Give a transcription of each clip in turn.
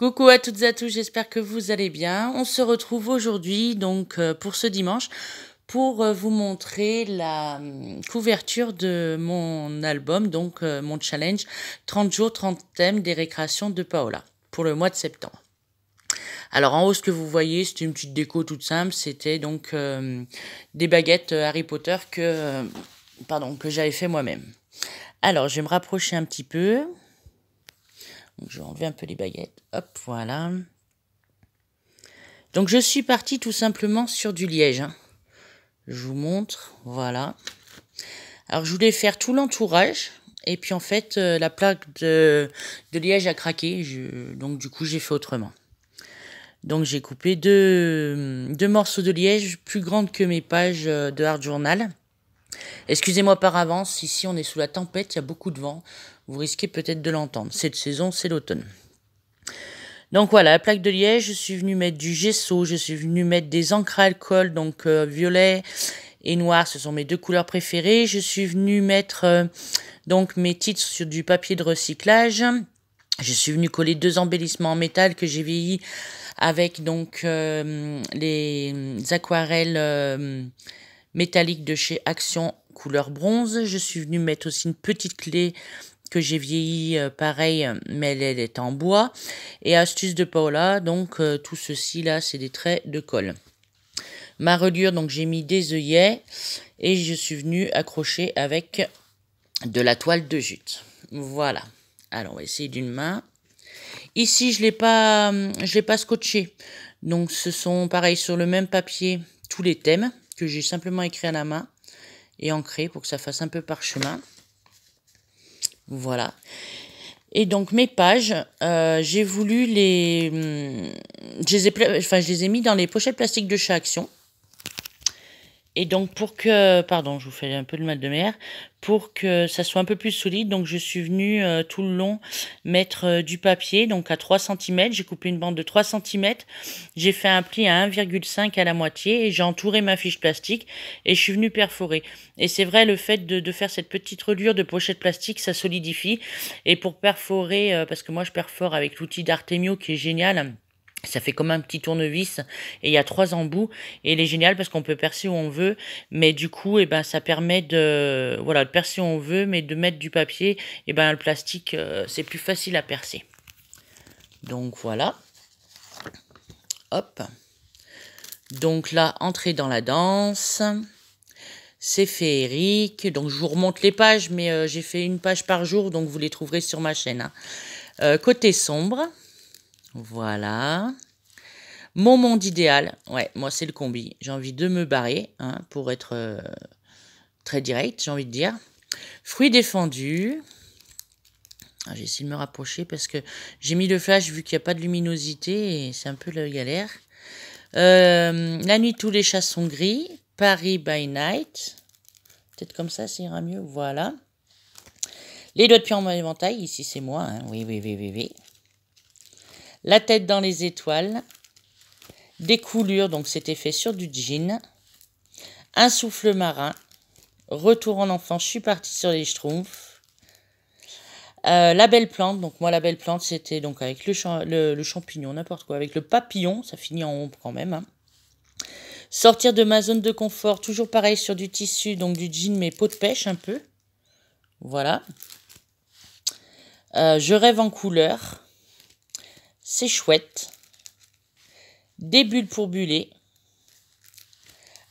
Coucou à toutes et à tous, j'espère que vous allez bien. On se retrouve aujourd'hui, donc euh, pour ce dimanche, pour euh, vous montrer la hum, couverture de mon album, donc euh, mon challenge 30 jours, 30 thèmes des récréations de Paola pour le mois de septembre. Alors en haut, ce que vous voyez, c'est une petite déco toute simple. C'était donc des baguettes Harry Potter que, pardon, que j'avais fait moi-même. Alors, je vais me rapprocher un petit peu. Je vais enlever un peu les baguettes. Hop, voilà. Donc je suis partie tout simplement sur du liège. Hein. Je vous montre, voilà. Alors je voulais faire tout l'entourage. Et puis en fait, euh, la plaque de, liège a craqué. donc du coup, j'ai fait autrement. Donc j'ai coupé deux, morceaux de liège plus grandes que mes pages euh, de hard journal. Excusez-moi par avance, ici on est sous la tempête, il y a beaucoup de vent. Vous risquez peut-être de l'entendre. Cette saison, c'est l'automne. Donc voilà, la plaque de liège, je suis venu mettre du gesso, je suis venu mettre des encres à alcool, donc euh, violet et noir, ce sont mes deux couleurs préférées. Je suis venu mettre euh, donc mes titres sur du papier de recyclage. Je suis venu coller deux embellissements en métal que j'ai vieilli avec donc euh, les aquarelles métalliques de chez Action couleur bronze. Je suis venu mettre aussi une petite clé que j'ai vieilli euh, pareil, mais elle, est en bois. Et astuce de Paola, donc euh, tout ceci là, c'est des traits de colle. Ma reliure, donc j'ai mis des œillets et je suis venue accrocher avec de la toile de jute. Voilà. Alors on va essayer d'une main. Ici, je ne pas, euh, l'ai pas scotché. Donc ce sont pareil sur le même papier tous les thèmes que j'ai simplement écrit à la main et ancré pour que ça fasse un peu parchemin. Voilà. Et donc mes pages, euh, j'ai voulu les, hum, je les ai, enfin je les ai mis dans les pochettes plastiques de chaque Action. Et donc pour que, pardon, je vous fais un peu de mal de mer, pour que ça soit un peu plus solide, donc je suis venue euh, tout le long mettre euh, du papier, donc à 3 cm, j'ai coupé une bande de 3 cm, j'ai fait un pli à 1,5 à la moitié et j'ai entouré ma fiche plastique et je suis venue perforer. Et c'est vrai, le fait de, faire cette petite reliure de pochette plastique, ça solidifie. Et pour perforer, euh, parce que moi je perfore avec l'outil d'Artemio qui est génial, ça fait comme un petit tournevis et il y a trois embouts et il est génial parce qu'on peut percer où on veut mais du coup et eh ben ça permet de voilà de percer où on veut mais de mettre du papier et eh ben le plastique euh, c'est plus facile à percer. Donc voilà. Hop. Donc là entrée dans la danse. C'est féerique. Donc je vous remonte les pages mais euh, j'ai fait une page par jour donc vous les trouverez sur ma chaîne. Hein. Euh, côté sombre. Voilà. Mon monde idéal, ouais, moi c'est le combi. J'ai envie de me barrer, hein, pour être euh, très direct, j'ai envie de dire. Fruits défendus. Ah, j'ai essayé de me rapprocher parce que j'ai mis le flash vu qu'il n'y a pas de luminosité et c'est un peu la galère. Euh, la nuit, tous les chats sont gris. Paris by night. Peut-être comme ça, ça ira mieux. Voilà. Les doigts de pied en éventail. Ici, c'est moi. Hein. Oui, oui, oui, oui, oui. La tête dans les étoiles. Des coulures, donc c'était fait sur du jean. Un souffle marin. Retour en enfant, je suis partie sur les schtroumpfs. Euh, la belle plante, donc moi la belle plante c'était donc avec le, champignon, n'importe quoi, avec le papillon, ça finit en ombre quand même. Hein. Sortir de ma zone de confort, toujours pareil sur du tissu, donc du jean mais peau de pêche un peu. Voilà. Euh, je rêve en couleur c'est chouette. Des bulles pour buller.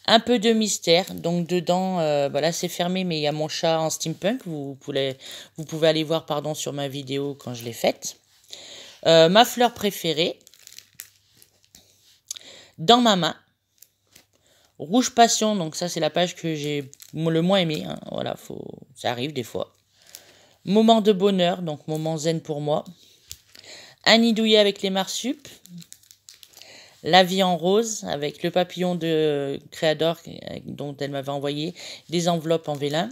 Un peu de mystère, donc dedans, euh, voilà, c'est fermé, mais il y a mon chat en steampunk. Vous, pouvez, vous pouvez aller voir pardon, sur ma vidéo quand je l'ai faite. Euh, ma fleur préférée. Dans ma main. Rouge Passion, donc ça c'est la page que j'ai le moins aimée. Hein. Voilà, ça arrive des fois. Moment de bonheur, donc moment zen pour moi nid Douillet avec les marsupes, La vie en rose avec le papillon de Créador euh, dont elle m'avait envoyé des enveloppes en vélin.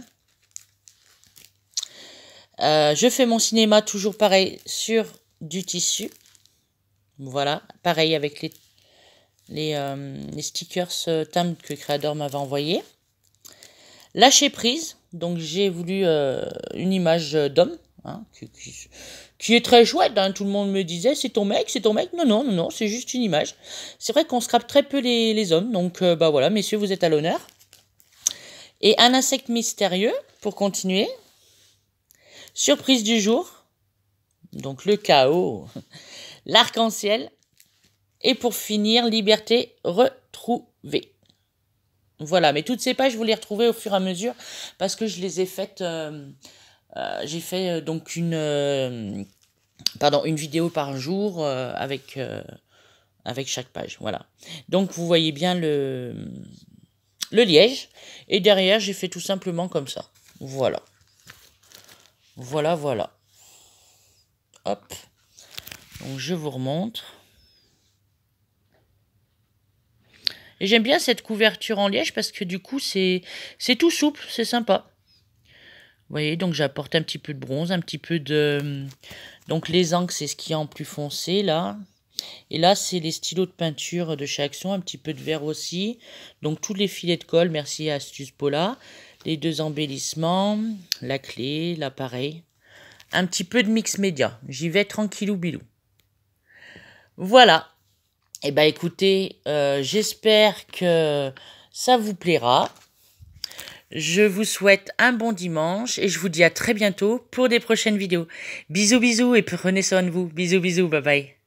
Euh, je fais mon cinéma toujours pareil sur du tissu. Voilà, pareil avec les, les, euh, stickers euh, que Créador m'avait envoyé. Lâcher prise, donc j'ai voulu une image d'homme Hein, qui, est très chouette. Hein, tout le monde me disait c'est ton mec, c'est ton mec. Non, non, non, c'est juste une image. C'est vrai qu'on scrape très peu les, hommes, donc ben bah voilà, messieurs, vous êtes à l'honneur. Et un insecte mystérieux, pour continuer. Surprise du jour, donc le chaos, l'arc-en-ciel, et pour finir, liberté retrouvée. Voilà, mais toutes ces pages, vous les retrouvez au fur et à mesure parce que je les ai faites. Euh, euh, j'ai fait euh, donc une euh, pardon, une vidéo par jour avec, avec chaque page. Voilà. Donc vous voyez bien le, le liège. Et derrière, j'ai fait tout simplement comme ça. Voilà. Voilà, voilà. Hop. Donc je vous remonte. Et j'aime bien cette couverture en liège parce que du coup, c'est tout souple, c'est sympa voyez, donc j'apporte un petit peu de bronze, un petit peu de... Euh, donc les encres, c'est ce qui est en plus foncé, là. Et là, c'est les stylos de peinture de chez Action, un petit peu de vert aussi. Donc tous les filets de colle, merci Astuce Paula. Les deux embellissements, la clé, l'appareil. Un petit peu de mix média. J'y vais tranquillou bilou. Voilà. Eh bien écoutez, euh, j'espère que ça vous plaira. Je vous souhaite un bon dimanche et je vous dis à très bientôt pour des prochaines vidéos. Bisous bisous et prenez soin de vous. Bisous bisous, bye bye.